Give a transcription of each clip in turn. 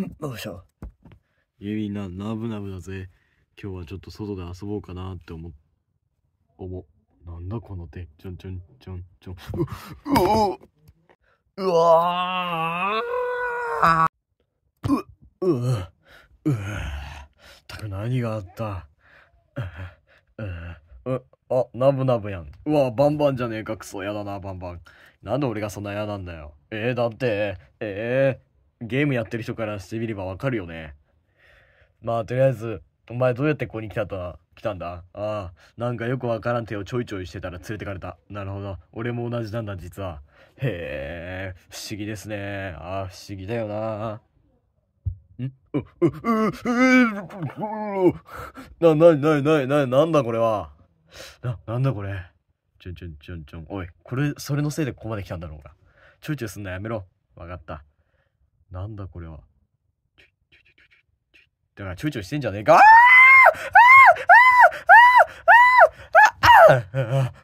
よいしょ。ゆいな、ナブナブだぜ。今日はちょっと外で遊ぼうかなって思、ぼ、なんだこの手。ちょんちょんちょんちょん。う、うおうわーう、う、う、たく何があった。う、う、あ、ナブナブやん。うわ、バンバンじゃねえか。クソ、やだな、バンバン。なんで俺がそんな嫌なんだよ。ええー、だって、ええーゲームやってる人からしてみればわかるよね。まあ、とりあえず、お前どうやってここに来たと来たんだああ、なんかよくわからん手をちょいちょいしてたら連れてかれた。なるほど。俺も同じなんだ、実は。へえ、不思議ですね。ああ、不思議だよな。んう、う、う、う、う、な、な、な、な、な、なんだこれは。な、なんだこれ。ちょんちょんちょんちょん。おい、これ、それのせいでここまで来たんだろうが。ちょいちょいすんなやめろ。わかった。なんだこれは。だから躊躇してんじゃねえか。あ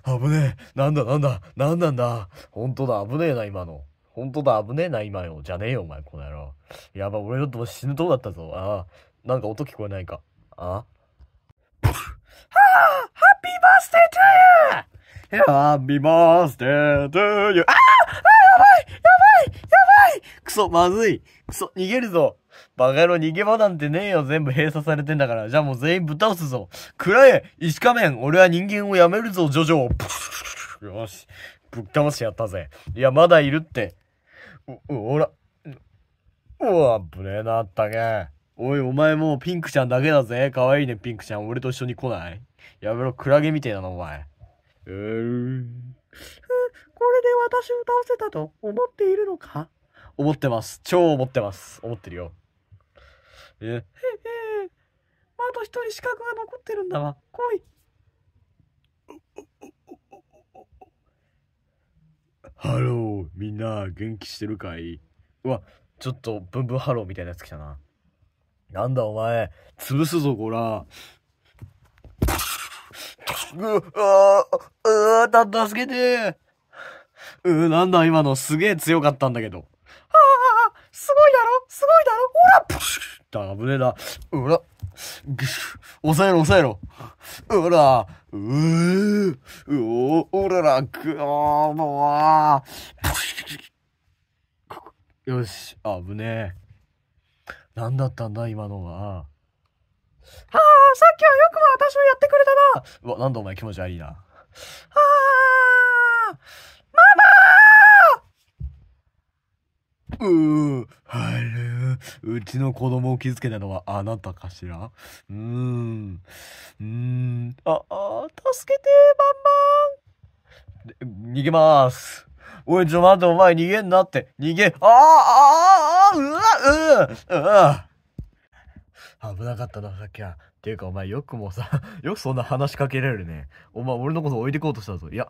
ああねえ。なんだなんだ。なんなんだ。本当だ。危ねえな、今の。本当だ。危ねえな、今よ。じゃねえよ、お前、この野郎。やば、俺だと死ぬとこだったぞ。ああ。なんか音聞こえないか。ああ。ハッピーバースデートゥーユーハッピーバースデートゥーユーああやばいやばいいクソ、まずい。クソ、逃げるぞ。バカ野郎逃げ場なんてねえよ。全部閉鎖されてんだから。じゃあもう全員ぶっ倒すぞ。くらえ石仮面俺は人間をやめるぞ、ジョジョよし。ぶっ倒してやったぜ。いや、まだいるって。お、おら。うわ、ぶれなったけ。おい、お前もうピンクちゃんだけだぜ。かわいいね、ピンクちゃん。俺と一緒に来ないやめろ、クラゲみてえだな、お前。えー、これで私を倒せたと思っているのか思ってます。超思ってます。思ってるよ。え、へへあ、と一人資格が残ってるんだわ。来い。ハロー、みんな、元気してるかいうわ、ちょっと、ブンブンハローみたいなやつ来たな。なんだお前、潰すぞ、こら。う、あうー、た、助けてうぅ、なんだ今の、すげえ強かったんだけど。ああ、すごいだろすごいだろほらプシュッ危ねえな。うら、ぐし抑えろ抑えろ。うら、うー、うお、おらら、ぐあー、もうあプシュよし、危ねえ。なんだったんだ、今のは。はあ、さっきはよくも私もやってくれたな。うわ、なんだお前気持ち悪いな。うー、はるうちの子供を傷つけたのはあなたかしらうーん。うーん。あ、あ、助けて、バンバン。逃げます。おい、ちょ、待って、お前逃げんなって。逃げ、ああ、ああ、うわ、うわ、うわ。危なかったな、さっきは。ていうか、お前よくもさ、よくそんな話しかけられるね。お前、俺のこと置いてこうとしたぞ。いや、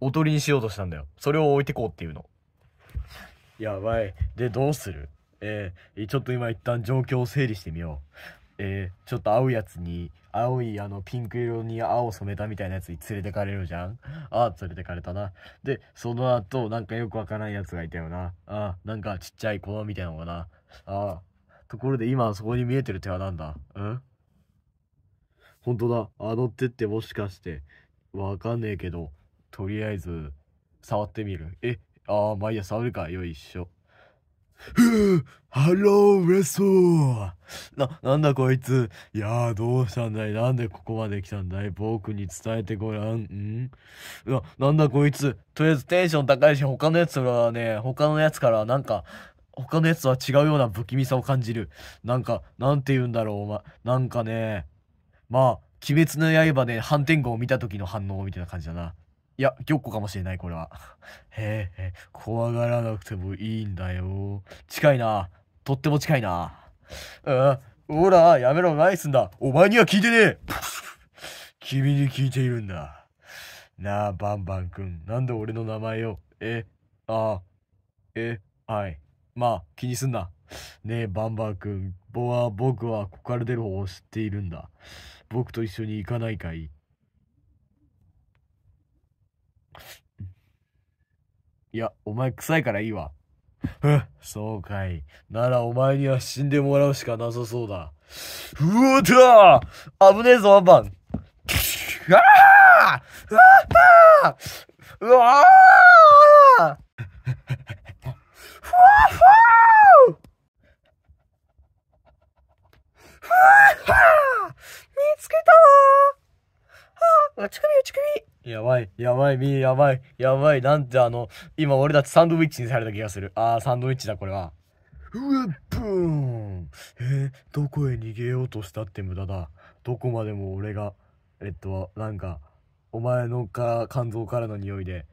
おとりにしようとしたんだよ。それを置いてこうっていうの。やばい。で、どうするえー、ちょっと今一旦状況を整理してみよう。えー、ちょっと青いやつに、青いあのピンク色に青染めたみたいなやつに連れてかれるじゃんああ、連れてかれたな。で、その後、なんかよくわからんやつがいたよな。ああ、なんかちっちゃい子みたいなのかな。ああ、ところで今そこに見えてる手は何だうん本当だ。あの手ってもしかして、わかんねえけど、とりあえず、触ってみる。え、ああ、毎朝あるか。よいしょ。ハロー、ウェソーな、なんだこいつ。いやどうしたんだいなんでここまで来たんだい僕に伝えてごらん。んな、なんだこいつ。とりあえずテンション高いし、他のやつはね、他のやつからなんか、他のやつは違うような不気味さを感じる。なんか、なんて言うんだろう、お前。なんかね、まあ、鬼滅の刃で、ね、反転号を見た時の反応みたいな感じだな。いや、玉子かもしれない、これは。へえ、怖がらなくてもいいんだよ。近いな。とっても近いな。あ、ほら、やめろ、ナイスんだ。お前には聞いてねえ。君に聞いているんだ。なあ、バンバン君、なんで俺の名前を。え、あ、え、はい。まあ、気にすんな。ねえ、バンバン君、ぼは、僕は、コカルデる方を知っているんだ。僕と一緒に行かないかいいや、お前臭いからいいわ。ふっ、そうかい。ならお前には死んでもらうしかなさそうだ。うおだ危ねえぞ、ワンバン。ああああうわあふわふわふわふわ見つけたわあ、ー、首やばい、やばい、みー、やばい、やばい、なんてあの、今俺だってサンドウィッチにされた気がする。あー、サンドウィッチだ、これは。うえ、ブーンえー、どこへ逃げようとしたって無駄だ。どこまでも俺が、えっと、なんか、お前のか肝臓からの匂いで、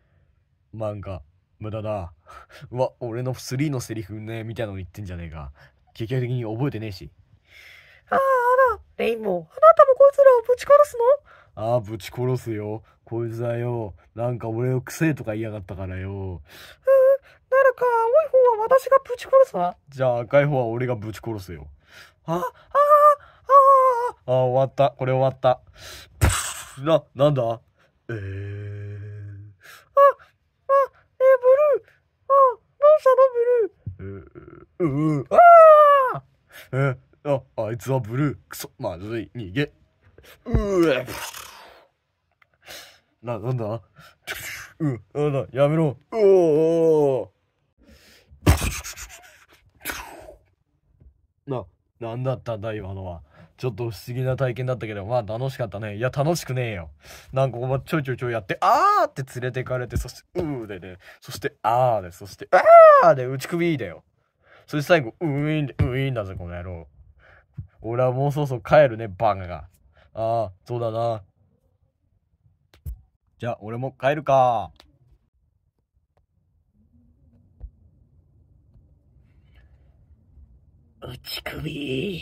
なんか、無駄だ。うわ、俺の3のセリフね、みたいなの言ってんじゃねえか。結局的に覚えてねえし。ああ、アレインボー、あなたもこいつらをぶち殺すのああ、ぶち殺すよ。こいつだよ。なんか俺をくせえとか言いやがったからよ。ならか青い方は私がぶち殺すわ。じゃあ赤い方は俺がぶち殺すよ。あ、あ、あ、あ、あ、終わった。これ終わった。な、なんだええー、ブルー。あ、うのブルー。う、う、ああえあ、あいつはブルー。くそ、まずい、逃げ。うえ。な、なんだ うう、なんだ、やめろ。うおな、なんだったんだ、今のは。ちょっと不思議な体験だったけど、まあ楽しかったね。いや、楽しくねえよ。なんかお前ちょいちょいちょいやって、あーって連れてかれて、そして、うーでね、そして、あーで、そして、あーで、打ち首だよ。そして最後、うーんで、うーんだぜ、この野郎。俺はもうそろそろ帰るね、バンが。ああ、そうだな。じゃあ、俺も帰るか。打ち首。